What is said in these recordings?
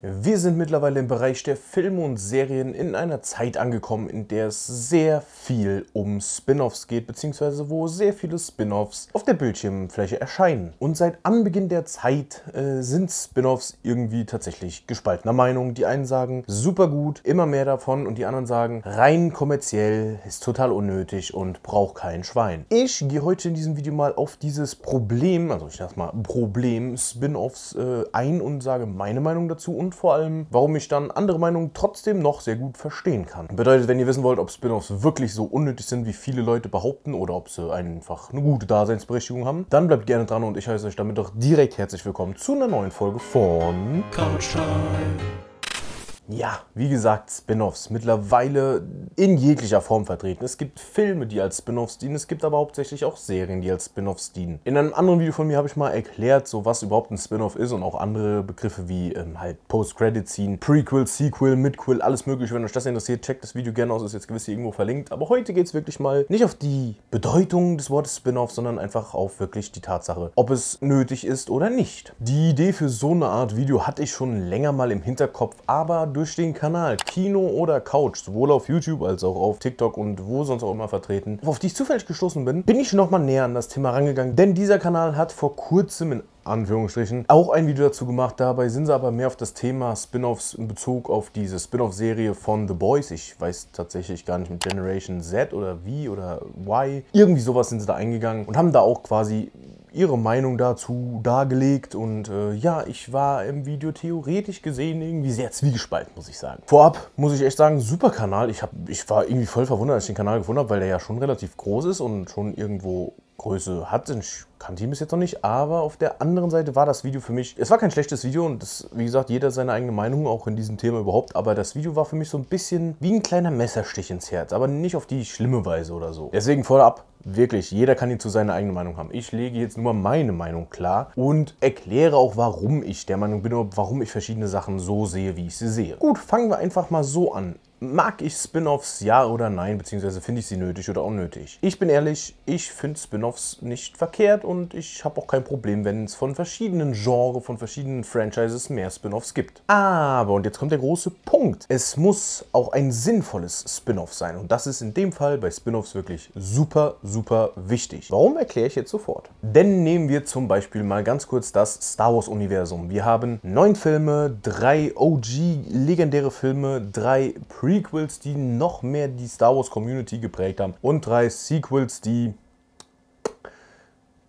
Wir sind mittlerweile im Bereich der Filme und Serien in einer Zeit angekommen, in der es sehr viel um Spin-offs geht, beziehungsweise wo sehr viele Spin-offs auf der Bildschirmfläche erscheinen. Und seit Anbeginn der Zeit äh, sind Spin-offs irgendwie tatsächlich gespaltener Meinung. Die einen sagen, super gut, immer mehr davon, und die anderen sagen, rein kommerziell ist total unnötig und braucht kein Schwein. Ich gehe heute in diesem Video mal auf dieses Problem, also ich sag mal Problem Spin-offs äh, ein und sage meine Meinung dazu und vor allem, warum ich dann andere Meinungen trotzdem noch sehr gut verstehen kann. Bedeutet, wenn ihr wissen wollt, ob Spin-offs wirklich so unnötig sind, wie viele Leute behaupten oder ob sie einfach eine gute Daseinsberechtigung haben, dann bleibt gerne dran und ich heiße euch damit doch direkt herzlich willkommen zu einer neuen Folge von Couch Time. Ja, wie gesagt, Spin-offs mittlerweile in jeglicher Form vertreten. Es gibt Filme, die als Spin-offs dienen, es gibt aber hauptsächlich auch Serien, die als Spin-offs dienen. In einem anderen Video von mir habe ich mal erklärt, so was überhaupt ein Spin-off ist und auch andere Begriffe wie ähm, halt Post-Credit-Scene, Prequel, Sequel, Midquel, alles mögliche. Wenn euch das interessiert, checkt das Video gerne aus, ist jetzt gewiss hier irgendwo verlinkt. Aber heute geht es wirklich mal nicht auf die Bedeutung des Wortes Spin-off, sondern einfach auf wirklich die Tatsache, ob es nötig ist oder nicht. Die Idee für so eine Art Video hatte ich schon länger mal im Hinterkopf, aber durch durch den Kanal Kino oder Couch, sowohl auf YouTube als auch auf TikTok und wo sonst auch immer vertreten, auf die ich zufällig gestoßen bin, bin ich nochmal näher an das Thema rangegangen, denn dieser Kanal hat vor kurzem in Anführungsstrichen, auch ein Video dazu gemacht. Dabei sind sie aber mehr auf das Thema Spin-Offs in Bezug auf diese Spin-Off-Serie von The Boys. Ich weiß tatsächlich gar nicht mit Generation Z oder wie oder Y. Irgendwie sowas sind sie da eingegangen und haben da auch quasi ihre Meinung dazu dargelegt und äh, ja, ich war im Video theoretisch gesehen irgendwie sehr zwiegespalten, muss ich sagen. Vorab muss ich echt sagen, super Kanal. Ich, hab, ich war irgendwie voll verwundert, als ich den Kanal gefunden habe, weil der ja schon relativ groß ist und schon irgendwo Größe hat. ich kannte ihn bis jetzt noch nicht, aber auf der anderen Seite war das Video für mich, es war kein schlechtes Video und das, wie gesagt, jeder seine eigene Meinung, auch in diesem Thema überhaupt, aber das Video war für mich so ein bisschen wie ein kleiner Messerstich ins Herz, aber nicht auf die schlimme Weise oder so. Deswegen vorab, wirklich, jeder kann ihn zu seiner eigenen Meinung haben. Ich lege jetzt nur meine Meinung klar und erkläre auch, warum ich der Meinung bin oder warum ich verschiedene Sachen so sehe, wie ich sie sehe. Gut, fangen wir einfach mal so an. Mag ich Spin-offs, ja oder nein, beziehungsweise finde ich sie nötig oder unnötig? Ich bin ehrlich, ich finde Spin-offs nicht verkehrt und ich habe auch kein Problem, wenn es von verschiedenen Genres, von verschiedenen Franchises mehr Spin-offs gibt. Aber, und jetzt kommt der große Punkt, es muss auch ein sinnvolles Spin-off sein und das ist in dem Fall bei Spin-offs wirklich super, super wichtig. Warum erkläre ich jetzt sofort? Denn nehmen wir zum Beispiel mal ganz kurz das Star Wars-Universum. Wir haben neun Filme, drei OG-legendäre Filme, drei Pre Prequels, die noch mehr die Star Wars Community geprägt haben und drei Sequels, die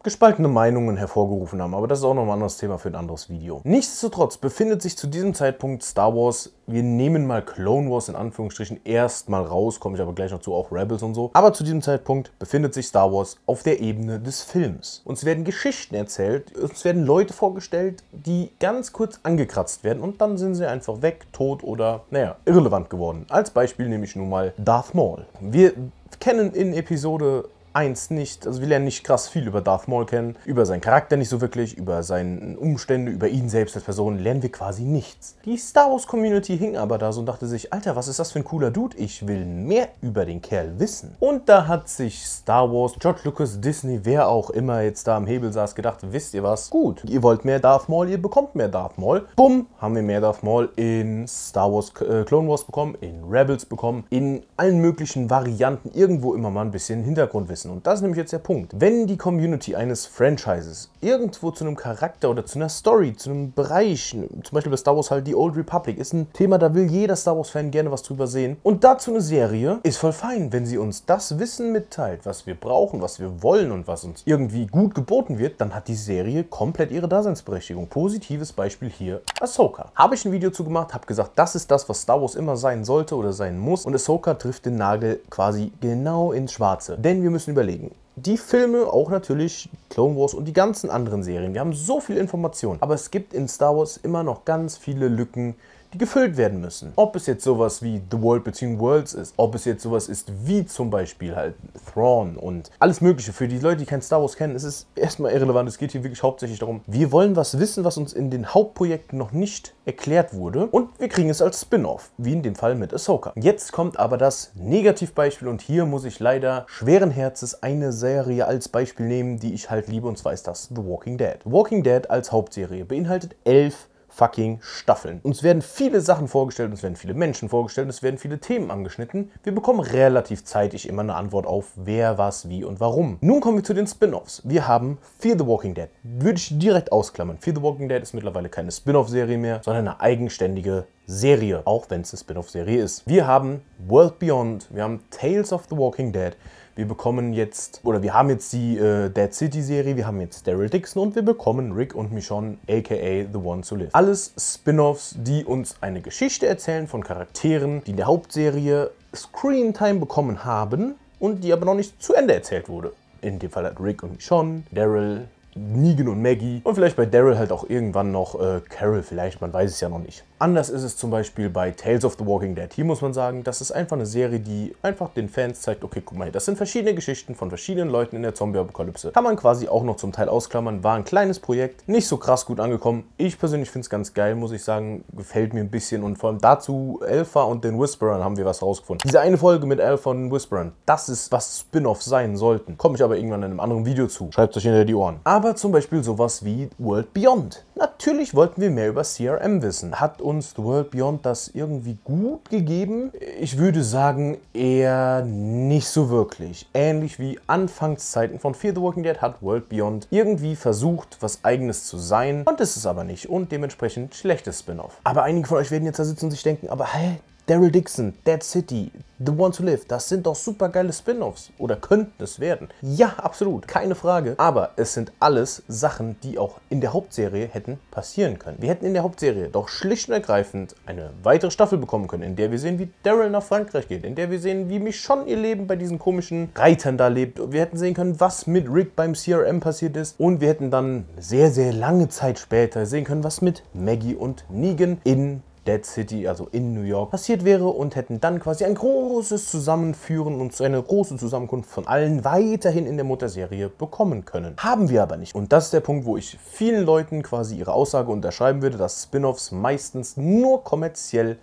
gespaltene Meinungen hervorgerufen haben. Aber das ist auch noch ein anderes Thema für ein anderes Video. Nichtsdestotrotz befindet sich zu diesem Zeitpunkt Star Wars, wir nehmen mal Clone Wars in Anführungsstrichen erstmal raus, komme ich aber gleich noch zu, auch Rebels und so. Aber zu diesem Zeitpunkt befindet sich Star Wars auf der Ebene des Films. Uns werden Geschichten erzählt, uns werden Leute vorgestellt, die ganz kurz angekratzt werden und dann sind sie einfach weg, tot oder, naja, irrelevant geworden. Als Beispiel nehme ich nun mal Darth Maul. Wir kennen in Episode 1 nicht, also wir lernen nicht krass viel über Darth Maul kennen, über seinen Charakter nicht so wirklich, über seine Umstände, über ihn selbst als Person lernen wir quasi nichts. Die Star Wars Community hing aber da so und dachte sich, Alter, was ist das für ein cooler Dude? Ich will mehr über den Kerl wissen. Und da hat sich Star Wars, George Lucas, Disney, wer auch immer jetzt da am Hebel saß, gedacht, wisst ihr was? Gut, ihr wollt mehr Darth Maul, ihr bekommt mehr Darth Maul. Bumm, haben wir mehr Darth Maul in Star Wars, äh, Clone Wars bekommen, in Rebels bekommen, in allen möglichen Varianten irgendwo immer mal ein bisschen Hintergrundwissen lassen. Und das ist nämlich jetzt der Punkt. Wenn die Community eines Franchises irgendwo zu einem Charakter oder zu einer Story, zu einem Bereich, zum Beispiel bei Star Wars halt die Old Republic, ist ein Thema, da will jeder Star Wars-Fan gerne was drüber sehen. Und dazu eine Serie, ist voll fein, wenn sie uns das Wissen mitteilt, was wir brauchen, was wir wollen und was uns irgendwie gut geboten wird, dann hat die Serie komplett ihre Daseinsberechtigung. Positives Beispiel hier Ahsoka. Habe ich ein Video zu gemacht, habe gesagt, das ist das, was Star Wars immer sein sollte oder sein muss. Und Ahsoka trifft den Nagel quasi genau ins Schwarze. Denn wir müssen bisschen überlegen. Die Filme, auch natürlich Clone Wars und die ganzen anderen Serien. Wir haben so viel Information. Aber es gibt in Star Wars immer noch ganz viele Lücken, die gefüllt werden müssen. Ob es jetzt sowas wie The World Between Worlds ist, ob es jetzt sowas ist wie zum Beispiel halt Thrawn und alles Mögliche. Für die Leute, die kein Star Wars kennen, ist es erstmal irrelevant. Es geht hier wirklich hauptsächlich darum, wir wollen was wissen, was uns in den Hauptprojekten noch nicht erklärt wurde und wir kriegen es als Spin-off, wie in dem Fall mit Ahsoka. Jetzt kommt aber das Negativbeispiel und hier muss ich leider schweren Herzens eine Serie als Beispiel nehmen, die ich halt liebe und zwar ist das The Walking Dead. Walking Dead als Hauptserie beinhaltet elf fucking Staffeln. Uns werden viele Sachen vorgestellt, uns werden viele Menschen vorgestellt, es werden viele Themen angeschnitten. Wir bekommen relativ zeitig immer eine Antwort auf wer, was, wie und warum. Nun kommen wir zu den Spin-offs. Wir haben Fear the Walking Dead. Würde ich direkt ausklammern. Fear the Walking Dead ist mittlerweile keine Spin-off-Serie mehr, sondern eine eigenständige Serie, auch wenn es eine Spin-off-Serie ist. Wir haben World Beyond, wir haben Tales of the Walking Dead, wir bekommen jetzt, oder wir haben jetzt die äh, Dead City-Serie, wir haben jetzt Daryl Dixon und wir bekommen Rick und Michonne, aka The One to Live. Alles Spin-offs, die uns eine Geschichte erzählen von Charakteren, die in der Hauptserie Screentime bekommen haben und die aber noch nicht zu Ende erzählt wurde. In dem Fall hat Rick und Michonne, Daryl, Negan und Maggie und vielleicht bei Daryl halt auch irgendwann noch äh, Carol, vielleicht, man weiß es ja noch nicht. Anders ist es zum Beispiel bei Tales of the Walking Dead. Hier muss man sagen, das ist einfach eine Serie, die einfach den Fans zeigt, okay, guck mal hier, das sind verschiedene Geschichten von verschiedenen Leuten in der Zombie-Apokalypse. Kann man quasi auch noch zum Teil ausklammern, war ein kleines Projekt, nicht so krass gut angekommen. Ich persönlich finde es ganz geil, muss ich sagen, gefällt mir ein bisschen und vor allem dazu Alpha und den Whisperern haben wir was rausgefunden. Diese eine Folge mit Alpha und den Whisperern, das ist, was Spin-Offs sein sollten. Komme ich aber irgendwann in einem anderen Video zu. Schreibt euch hinter die Ohren. Aber zum Beispiel sowas wie World Beyond. Natürlich wollten wir mehr über CRM wissen. Hat uns The World Beyond das irgendwie gut gegeben? Ich würde sagen, eher nicht so wirklich. Ähnlich wie Anfangszeiten von Fear the Walking Dead hat World Beyond irgendwie versucht, was eigenes zu sein und ist es aber nicht und dementsprechend schlechtes Spin-off. Aber einige von euch werden jetzt da sitzen und sich denken, aber hä, Daryl Dixon, Dead City, The One to Live, das sind doch super geile Spin-offs oder könnten es werden. Ja, absolut, keine Frage. Aber es sind alles Sachen, die auch in der Hauptserie hätten passieren können. Wir hätten in der Hauptserie doch schlicht und ergreifend eine weitere Staffel bekommen können, in der wir sehen, wie Daryl nach Frankreich geht, in der wir sehen, wie Michonne ihr Leben bei diesen komischen Reitern da lebt. Wir hätten sehen können, was mit Rick beim CRM passiert ist. Und wir hätten dann sehr, sehr lange Zeit später sehen können, was mit Maggie und Negan in Dead City, also in New York, passiert wäre und hätten dann quasi ein großes Zusammenführen und eine große Zusammenkunft von allen weiterhin in der Mutterserie bekommen können. Haben wir aber nicht. Und das ist der Punkt, wo ich vielen Leuten quasi ihre Aussage unterschreiben würde, dass Spin-offs meistens nur kommerziell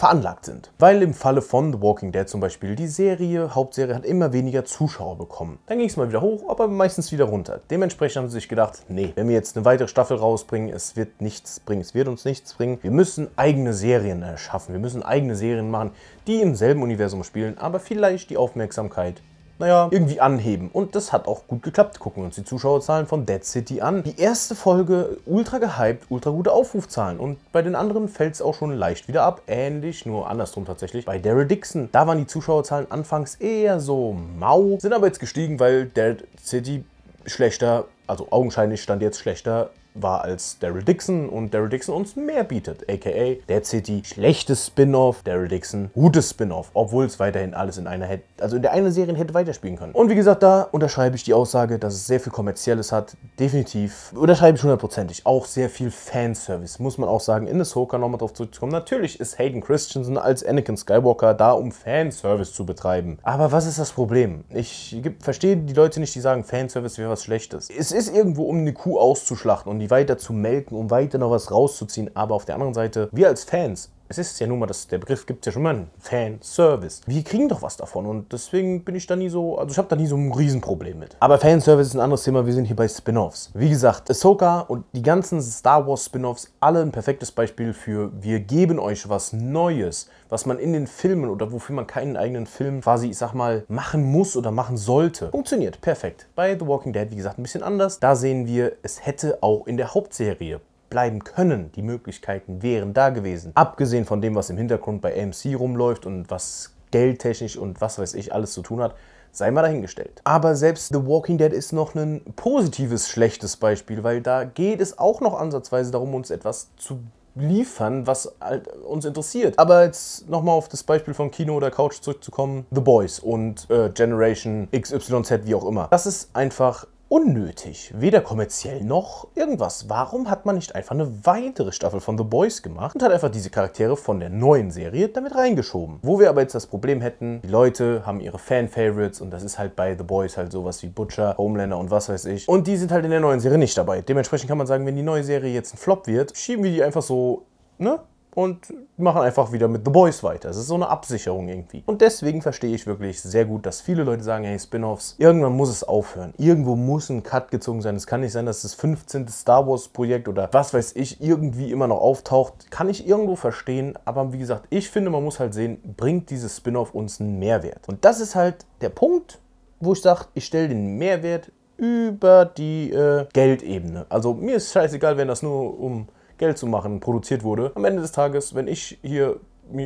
veranlagt sind. Weil im Falle von The Walking Dead zum Beispiel, die Serie, Hauptserie, hat immer weniger Zuschauer bekommen. Dann ging es mal wieder hoch, aber meistens wieder runter. Dementsprechend haben sie sich gedacht, nee, wenn wir jetzt eine weitere Staffel rausbringen, es wird nichts bringen, es wird uns nichts bringen. Wir müssen eigene Serien erschaffen, wir müssen eigene Serien machen, die im selben Universum spielen, aber vielleicht die Aufmerksamkeit naja, irgendwie anheben. Und das hat auch gut geklappt. Gucken wir uns die Zuschauerzahlen von Dead City an. Die erste Folge ultra gehypt, ultra gute Aufrufzahlen. Und bei den anderen fällt es auch schon leicht wieder ab. Ähnlich, nur andersrum tatsächlich. Bei Daryl Dixon, da waren die Zuschauerzahlen anfangs eher so mau, sind aber jetzt gestiegen, weil Dead City schlechter, also augenscheinlich stand jetzt schlechter war als Daryl Dixon und Daryl Dixon uns mehr bietet, aka Dead City, schlechtes Spin-off, Daryl Dixon, gutes Spin-off, obwohl es weiterhin alles in einer hätte, also in der einen Serie hätte weiterspielen können. Und wie gesagt, da unterschreibe ich die Aussage, dass es sehr viel kommerzielles hat, definitiv, unterschreibe ich hundertprozentig, auch sehr viel Fanservice, muss man auch sagen, in Ahsoka nochmal drauf zurückzukommen, natürlich ist Hayden Christensen als Anakin Skywalker da, um Fanservice zu betreiben. Aber was ist das Problem? Ich verstehe die Leute nicht, die sagen, Fanservice wäre was Schlechtes. Es ist irgendwo, um eine Kuh auszuschlachten und die weiter zu melken, um weiter noch was rauszuziehen. Aber auf der anderen Seite, wir als Fans, es ist ja nun mal, das, der Begriff gibt es ja schon mal, Fanservice. Wir kriegen doch was davon und deswegen bin ich da nie so, also ich habe da nie so ein Riesenproblem mit. Aber Fanservice ist ein anderes Thema, wir sind hier bei Spin-Offs. Wie gesagt, Ahsoka und die ganzen Star Wars Spin-Offs, alle ein perfektes Beispiel für, wir geben euch was Neues, was man in den Filmen oder wofür man keinen eigenen Film quasi, ich sag mal, machen muss oder machen sollte. Funktioniert, perfekt. Bei The Walking Dead, wie gesagt, ein bisschen anders. Da sehen wir, es hätte auch in der Hauptserie bleiben können. Die Möglichkeiten wären da gewesen. Abgesehen von dem, was im Hintergrund bei AMC rumläuft und was geldtechnisch und was weiß ich alles zu tun hat, sei mal dahingestellt. Aber selbst The Walking Dead ist noch ein positives, schlechtes Beispiel, weil da geht es auch noch ansatzweise darum, uns etwas zu liefern, was halt uns interessiert. Aber jetzt nochmal auf das Beispiel von Kino oder Couch zurückzukommen. The Boys und äh, Generation XYZ, wie auch immer. Das ist einfach unnötig. Weder kommerziell noch irgendwas. Warum hat man nicht einfach eine weitere Staffel von The Boys gemacht und hat einfach diese Charaktere von der neuen Serie damit reingeschoben? Wo wir aber jetzt das Problem hätten, die Leute haben ihre Fan-Favorites und das ist halt bei The Boys halt sowas wie Butcher, Homelander und was weiß ich. Und die sind halt in der neuen Serie nicht dabei. Dementsprechend kann man sagen, wenn die neue Serie jetzt ein Flop wird, schieben wir die einfach so, ne? und machen einfach wieder mit The Boys weiter. Es ist so eine Absicherung irgendwie. Und deswegen verstehe ich wirklich sehr gut, dass viele Leute sagen, hey, Spin-offs, irgendwann muss es aufhören. Irgendwo muss ein Cut gezogen sein. Es kann nicht sein, dass das 15. Star Wars Projekt oder was weiß ich irgendwie immer noch auftaucht. Kann ich irgendwo verstehen, aber wie gesagt, ich finde, man muss halt sehen, bringt dieses Spin-off uns einen Mehrwert. Und das ist halt der Punkt, wo ich sage, ich stelle den Mehrwert über die äh, Geldebene. Also mir ist scheißegal, wenn das nur um Geld zu machen, produziert wurde. Am Ende des Tages, wenn ich hier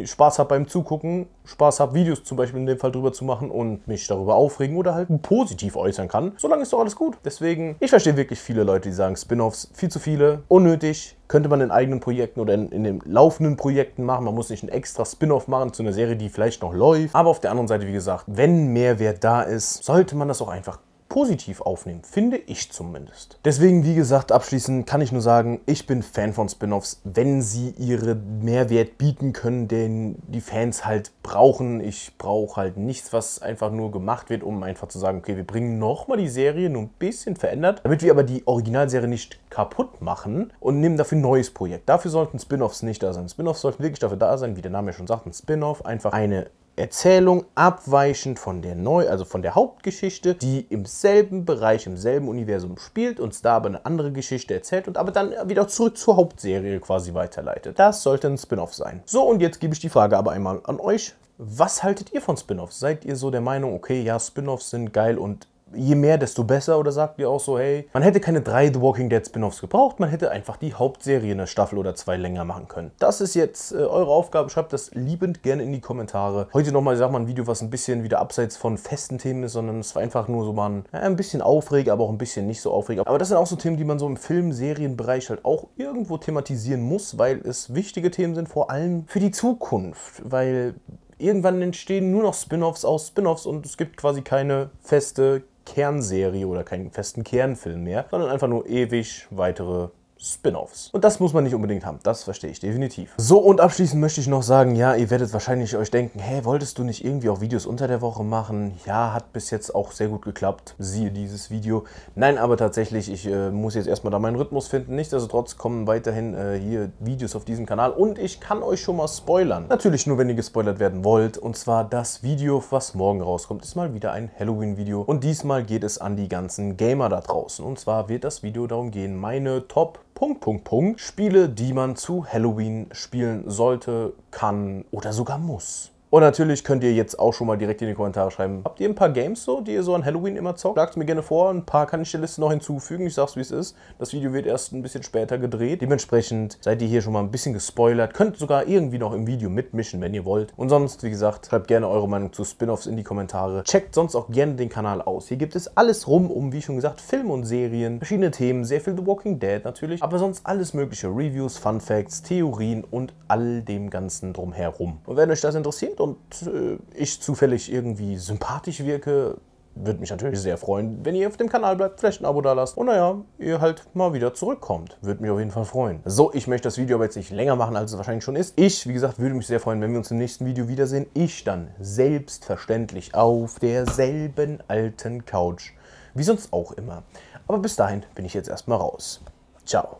Spaß habe beim Zugucken, Spaß habe, Videos zum Beispiel in dem Fall drüber zu machen und mich darüber aufregen oder halt positiv äußern kann, solange ist doch alles gut. Deswegen, ich verstehe wirklich viele Leute, die sagen, Spin-offs viel zu viele, unnötig, könnte man in eigenen Projekten oder in, in den laufenden Projekten machen. Man muss nicht ein extra Spin-off machen zu einer Serie, die vielleicht noch läuft. Aber auf der anderen Seite, wie gesagt, wenn Mehrwert da ist, sollte man das auch einfach positiv aufnehmen, finde ich zumindest. Deswegen, wie gesagt, abschließend kann ich nur sagen, ich bin Fan von Spin-offs, wenn sie ihren Mehrwert bieten können, den die Fans halt brauchen. Ich brauche halt nichts, was einfach nur gemacht wird, um einfach zu sagen, okay, wir bringen nochmal die Serie nur ein bisschen verändert, damit wir aber die Originalserie nicht kaputt machen und nehmen dafür ein neues Projekt. Dafür sollten Spin-offs nicht da sein. Spin-offs sollten wirklich dafür da sein, wie der Name ja schon sagt, ein Spin-off, einfach eine Erzählung abweichend von der neu, also von der Hauptgeschichte, die im selben Bereich, im selben Universum spielt, uns da aber eine andere Geschichte erzählt und aber dann wieder zurück zur Hauptserie quasi weiterleitet. Das sollte ein Spin-off sein. So, und jetzt gebe ich die Frage aber einmal an euch. Was haltet ihr von Spin-offs? Seid ihr so der Meinung, okay, ja, Spin-offs sind geil und je mehr, desto besser oder sagt ihr auch so, hey, man hätte keine drei The Walking Dead Spin-offs gebraucht, man hätte einfach die Hauptserie eine Staffel oder zwei länger machen können. Das ist jetzt äh, eure Aufgabe, schreibt das liebend gerne in die Kommentare. Heute nochmal, ich sag mal, ein Video, was ein bisschen wieder abseits von festen Themen ist, sondern es war einfach nur so mal ein, ja, ein bisschen aufregend, aber auch ein bisschen nicht so aufregend. Aber das sind auch so Themen, die man so im Film-Serienbereich halt auch irgendwo thematisieren muss, weil es wichtige Themen sind, vor allem für die Zukunft, weil irgendwann entstehen nur noch Spin-offs aus Spin-offs und es gibt quasi keine feste Kernserie oder keinen festen Kernfilm mehr, sondern einfach nur ewig weitere Spin-offs. Und das muss man nicht unbedingt haben, das verstehe ich definitiv. So und abschließend möchte ich noch sagen, ja, ihr werdet wahrscheinlich euch denken, hey, wolltest du nicht irgendwie auch Videos unter der Woche machen? Ja, hat bis jetzt auch sehr gut geklappt, siehe dieses Video. Nein, aber tatsächlich, ich äh, muss jetzt erstmal da meinen Rhythmus finden. Nichtsdestotrotz kommen weiterhin äh, hier Videos auf diesem Kanal und ich kann euch schon mal spoilern. Natürlich nur, wenn ihr gespoilert werden wollt. Und zwar das Video, was morgen rauskommt, ist mal wieder ein Halloween-Video. Und diesmal geht es an die ganzen Gamer da draußen. Und zwar wird das Video darum gehen, meine Top Punkt, Punkt, Punkt Spiele, die man zu Halloween spielen sollte, kann oder sogar muss. Und natürlich könnt ihr jetzt auch schon mal direkt in die Kommentare schreiben. Habt ihr ein paar Games so, die ihr so an Halloween immer zockt? Schlagt mir gerne vor, ein paar kann ich der Liste noch hinzufügen. Ich sag's, wie es ist. Das Video wird erst ein bisschen später gedreht. Dementsprechend seid ihr hier schon mal ein bisschen gespoilert. Könnt sogar irgendwie noch im Video mitmischen, wenn ihr wollt. Und sonst, wie gesagt, schreibt gerne eure Meinung zu Spin-Offs in die Kommentare. Checkt sonst auch gerne den Kanal aus. Hier gibt es alles rum um, wie schon gesagt, Filme und Serien, verschiedene Themen, sehr viel The Walking Dead natürlich, aber sonst alles mögliche. Reviews, Fun Facts, Theorien und all dem Ganzen drumherum. Und wenn euch das interessiert und äh, ich zufällig irgendwie sympathisch wirke, würde mich natürlich sehr freuen, wenn ihr auf dem Kanal bleibt, vielleicht ein Abo da lasst. Und naja, ihr halt mal wieder zurückkommt. Würde mich auf jeden Fall freuen. So, ich möchte das Video aber jetzt nicht länger machen, als es wahrscheinlich schon ist. Ich, wie gesagt, würde mich sehr freuen, wenn wir uns im nächsten Video wiedersehen. Ich dann selbstverständlich auf derselben alten Couch. Wie sonst auch immer. Aber bis dahin bin ich jetzt erstmal raus. Ciao.